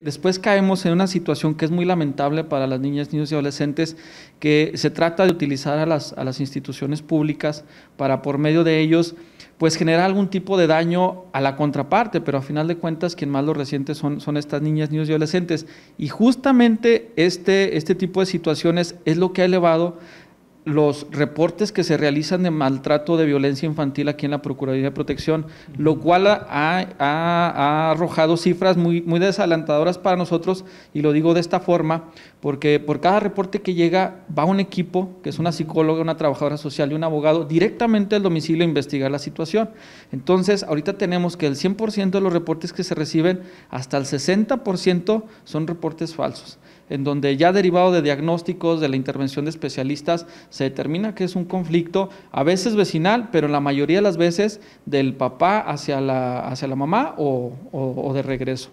Después caemos en una situación que es muy lamentable para las niñas, niños y adolescentes, que se trata de utilizar a las, instituciones públicas para por medio de ellos pues generar algún tipo de daño a la contraparte, pero a final de cuentas quien más lo reciente son, estas niñas, niños y adolescentes. Y justamente este, este tipo de situaciones es lo que ha elevado los reportes que se realizan de maltrato de violencia infantil aquí en la Procuraduría de Protección, lo cual ha, arrojado cifras muy, muy desalentadoras para nosotros, y lo digo de esta forma, porque por cada reporte que llega va un equipo, que es una psicóloga, una trabajadora social y un abogado, directamente al domicilio a investigar la situación. Entonces, ahorita tenemos que el 100% de los reportes que se reciben, hasta el 60% son reportes falsos en donde ya derivado de diagnósticos, de la intervención de especialistas, se determina que es un conflicto a veces vecinal, pero la mayoría de las veces del papá hacia la, hacia la mamá o, o de regreso.